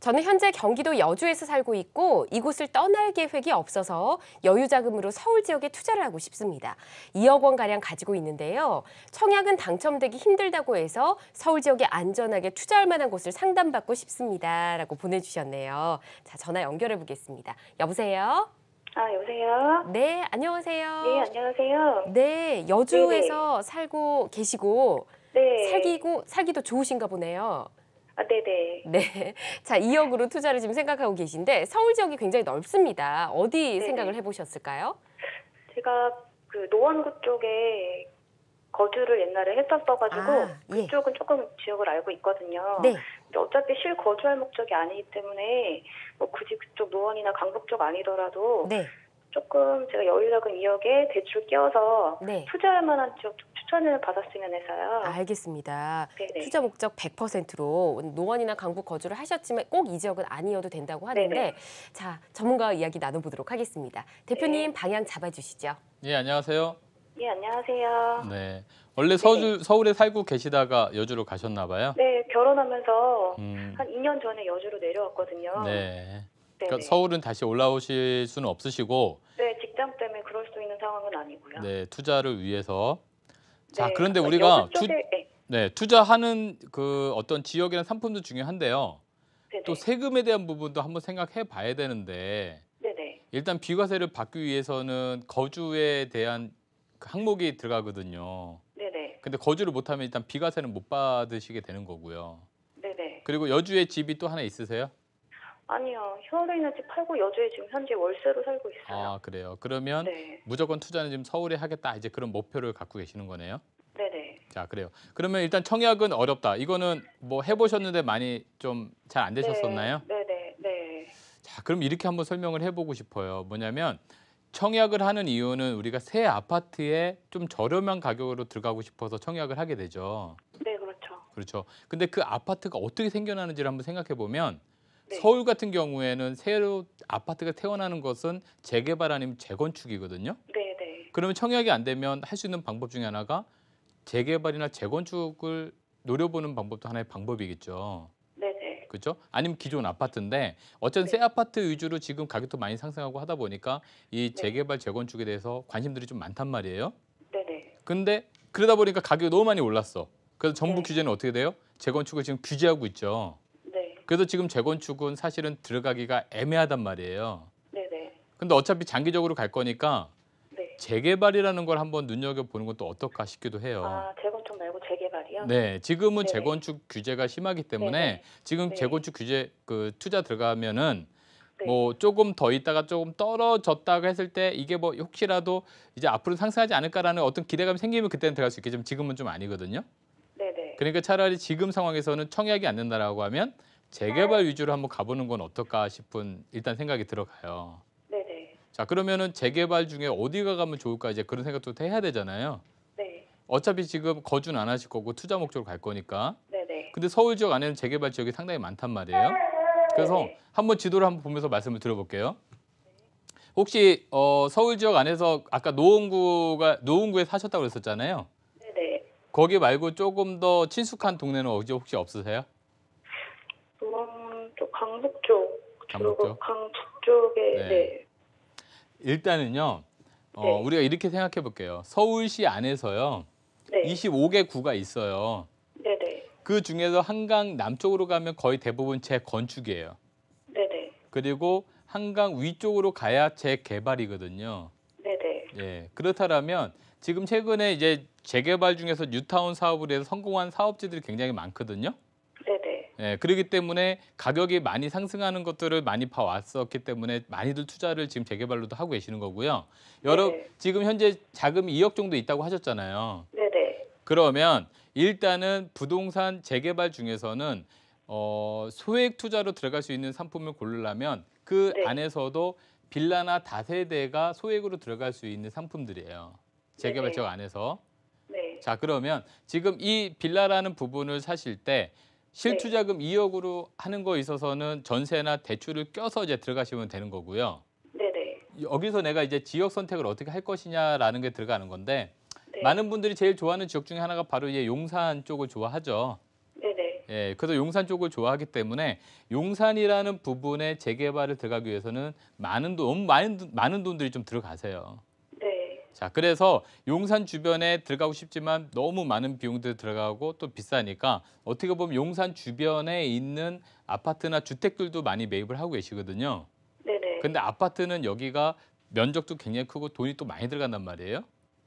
저는 현재 경기도 여주에서 살고 있고 이곳을 떠날 계획이 없어서 여유 자금으로 서울 지역에 투자를 하고 싶습니다. 2억 원가량 가지고 있는데요. 청약은 당첨되기 힘들다고 해서 서울 지역에 안전하게 투자할 만한 곳을 상담받고 싶습니다. 라고 보내주셨네요. 자, 전화 연결해 보겠습니다. 여보세요? 아, 여보세요? 네, 안녕하세요. 네, 안녕하세요. 네, 여주에서 네네. 살고 계시고 네. 살기고 살기도 좋으신가 보네요. 아, 네네. 네. 자, 2억으로 투자를 지금 생각하고 계신데 서울 지역이 굉장히 넓습니다. 어디 네. 생각을 해보셨을까요? 제가 그 노원구 쪽에 거주를 옛날에 했었어가지고 아, 예. 그쪽은 조금 지역을 알고 있거든요. 네. 근데 어차피 실 거주할 목적이 아니기 때문에 뭐 굳이 그쪽 노원이나 강북 쪽 아니더라도 네. 조금 제가 여유자은 2억에 대출 끼워서 네. 투자할 만한 지역 좀 추천을 받았으면 해서요. 알겠습니다. 네네. 투자 목적 100%로 노원이나 강북 거주를 하셨지만 꼭 이 지역은 아니어도 된다고 하는데 네네. 자전문가 이야기 나눠보도록 하겠습니다. 대표님 네. 방향 잡아주시죠. 예 안녕하세요. 예 안녕하세요. 네 원래 서울, 네. 서울에 살고 계시다가 여주로 가셨나 봐요. 네 결혼하면서 음. 한 2년 전에 여주로 내려왔거든요. 네. 그러니까 서울은 다시 올라오실 수는 없으시고 네 직장 때문에 그럴 수 있는 상황은 아니고요. 네 투자를 위해서 자, 네. 그런데 어, 우리가 투, 예. 네, 투자하는 그 어떤 지역이나 상품도 중요한데요. 네네. 또 네. 세금에 대한 부분도 한번 생각해 봐야 되는데 네, 일단 비과세를 받기 위해서는 거주에 대한 그 항목이 들어가거든요. 네네. 근데 거주를 못하면 일단 비과세는 못 받으시게 되는 거고요. 네네. 그리고 여주에 집이 또 하나 있으세요? 아니요. 서울에 집 팔고 여주에 지금 현재 월세로 살고 있어요. 아 그래요. 그러면 네. 무조건 투자는 지금 서울에 하겠다 이제 그런 목표를 갖고 계시는 거네요. 네네. 자 그래요. 그러면 일단 청약은 어렵다. 이거는 뭐 해보셨는데 많이 좀 잘 안 되셨었나요? 네. 네네. 네. 자 그럼 이렇게 한번 설명을 해보고 싶어요. 뭐냐면 청약을 하는 이유는 우리가 새 아파트에 좀 저렴한 가격으로 들어가고 싶어서 청약을 하게 되죠. 네 그렇죠. 그렇죠. 근데 그 아파트가 어떻게 생겨나는지를 한번 생각해 보면. 네. 서울 같은 경우에는 새로 아파트가 태어나는 것은 재개발 아니면 재건축이거든요. 네, 네. 그러면 청약이 안 되면 할 수 있는 방법 중에 하나가 재개발이나 재건축을 노려보는 방법도 하나의 방법이겠죠. 네, 네. 그렇죠? 아니면 기존 아파트인데 어쨌든 네. 새 아파트 위주로 지금 가격도 많이 상승하고 하다 보니까 이 재개발 재건축에 대해서 관심들이 좀 많단 말이에요. 네네. 근데 그러다 보니까 가격이 너무 많이 올랐어. 그래서 정부 네. 규제는 어떻게 돼요? 재건축을 지금 규제하고 있죠. 그래서 지금 재건축은 사실은 들어가기가 애매하단 말이에요. 네네. 근데 어차피 장기적으로 갈 거니까 네. 재개발이라는 걸 한번 눈여겨보는 것도 어떨까 싶기도 해요. 아, 재건축 말고 재개발이요? 네, 지금은 네 재건축 규제가 심하기 때문에 네네. 지금 네. 재건축 규제 그 투자 들어가면은 네. 뭐 조금 더 있다가 조금 떨어졌다고 했을 때 이게 뭐 혹시라도 이제 앞으로 상승하지 않을까라는 어떤 기대감이 생기면 그때는 들어갈 수 있겠지만 지금은 좀 아니거든요. 네네. 그러니까 차라리 지금 상황에서는 청약이 안 된다라고 하면 재개발 위주로 한번 가보는 건 어떨까 싶은 일단 생각이 들어가요. 네네. 자 그러면은 재개발 중에 어디가 가면 좋을까 이제 그런 생각도 해야 되잖아요. 네. 어차피 지금 거주는 안 하실 거고 투자 목적으로 갈 거니까. 네네. 근데 서울 지역 안에는 재개발 지역이 상당히 많단 말이에요. 그래서 네네. 한번 지도를 한번 보면서 말씀을 들어볼게요. 혹시 어, 서울 지역 안에서 아까 노원구가 노원구에 사셨다고 그랬었잖아요. 네네. 거기 말고 조금 더 친숙한 동네는 어디 혹시 없으세요? 쪽 강북 쪽 강북 쪽 강북 쪽에 네. 네. 일단은요. 어, 네. 우리가 이렇게 생각해 볼게요. 서울시 안에서요. 네. 25개 구가 있어요. 네, 네. 그 중에서 한강 남쪽으로 가면 거의 대부분 재건축이에요. 네, 네. 그리고 한강 위쪽으로 가야 재개발이거든요. 네, 네. 예. 그렇다라면 지금 최근에 이제 재개발 중에서 뉴타운 사업을 해서 성공한 사업지들이 굉장히 많거든요. 네, 네. 예, 그렇기 때문에 가격이 많이 상승하는 것들을 많이 파왔었기 때문에 많이들 투자를 지금 재개발로도 하고 계시는 거고요. 여러 네. 지금 현재 자금이 2억 정도 있다고 하셨잖아요. 네 네. 그러면 일단은 부동산 재개발 중에서는 어, 소액 투자로 들어갈 수 있는 상품을 고르려면 그 네. 안에서도 빌라나 다세대가 소액으로 들어갈 수 있는 상품들이에요. 재개발 지역 안에서. 네. 자 그러면 지금 이 빌라라는 부분을 사실 때 네. 실투자금 네. 2억으로 하는 거 있어서는 전세나 대출을 껴서 이제 들어가시면 되는 거고요. 네네. 여기서 내가 이제 지역 선택을 어떻게 할 것이냐라는 게 들어가는 건데 네. 많은 분들이 제일 좋아하는 지역 중에 하나가 바로 이제 용산 쪽을 좋아하죠. 네네. 예, 그래서 용산 쪽을 좋아하기 때문에 용산이라는 부분에 재개발을 들어가기 위해서는 많은 돈, 많은 많은 돈들이 좀 들어가세요. 자, 그래서 용산 주변에 들어가고 싶지만 너무 많은 비용들 들어가고 또 비싸니까 어떻게 보면 용산 주변에 있는 아파트나 주택들도 많이 매입을 하고 계시거든요. 네네. 근데 아파트는 여기가 면적도 굉장히 크고 돈이 또 많이 들어간단 말이에요.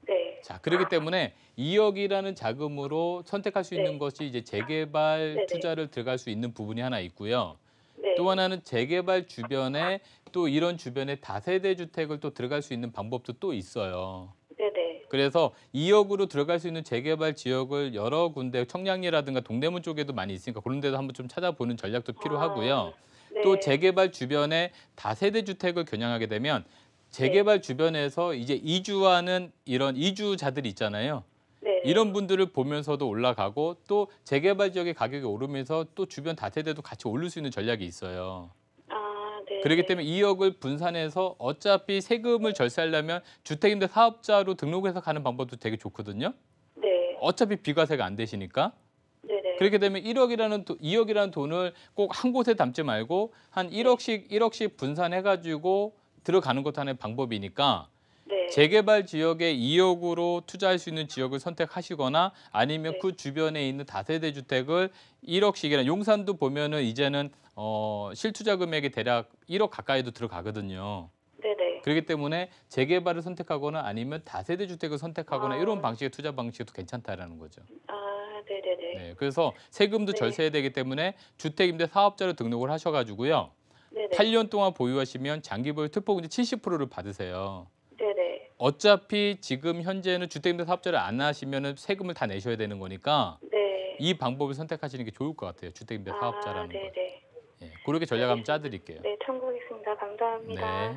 네. 자, 그렇기 때문에 2억이라는 자금으로 선택할 수 있는 네. 것이 이제 재개발 네네. 투자를 들어갈 수 있는 부분이 하나 있고요. 네. 또 하나는 재개발 주변에 또 이런 주변에 다세대 주택을 또 들어갈 수 있는 방법도 또 있어요. 네네. 그래서 2억으로 들어갈 수 있는 재개발 지역을 여러 군데 청량리라든가 동대문 쪽에도 많이 있으니까 그런 데도 한번 좀 찾아보는 전략도 아, 필요하고요. 아, 네. 또 재개발 주변에 다세대 주택을 겨냥하게 되면 재개발 네. 주변에서 이제 이주하는 이런 이주자들 있잖아요. 네. 이런 분들을 보면서도 올라가고 또 재개발 지역의 가격이 오르면서 또 주변 다세대도 같이 오를 수 있는 전략이 있어요. 네. 그렇기 때문에 2억을 분산해서 어차피 세금을 절세하려면 주택임대 사업자로 등록해서 가는 방법도 되게 좋거든요. 네. 어차피 비과세가 안 되시니까. 그렇게 되면 1억이라는 2억이라는 돈을 꼭 한 곳에 담지 말고 한 1억씩 1억씩 분산해 가지고 들어가는 것도 하나의 방법이니까 네. 재개발 지역에 2억으로 투자할 수 있는 지역을 선택하시거나 아니면 네. 그 주변에 있는 다세대 주택을 1억씩이나 용산도 보면은 이제는 어, 실투자 금액이 대략 1억 가까이도 들어가거든요. 그렇기 때문에 재개발을 선택하거나 아니면 다세대 주택을 선택하거나 아... 이런 방식의 투자 방식도 괜찮다라는 거죠. 아, 네네네. 네, 그래서 세금도 네. 절세되기 해야 때문에 주택임대 사업자로 등록을 하셔가지고요. 네네. 8년 동안 보유하시면 장기보유 특보금제 70%를 받으세요. 어차피 지금 현재는 주택임대 사업자를 안 하시면 세금을 다 내셔야 되는 거니까 네. 이 방법을 선택하시는 게 좋을 것 같아요. 주택임대 아, 사업자라는 거. 네 예, 그렇게 전략 한번 네. 짜드릴게요. 네, 참고하겠습니다. 감사합니다. 네.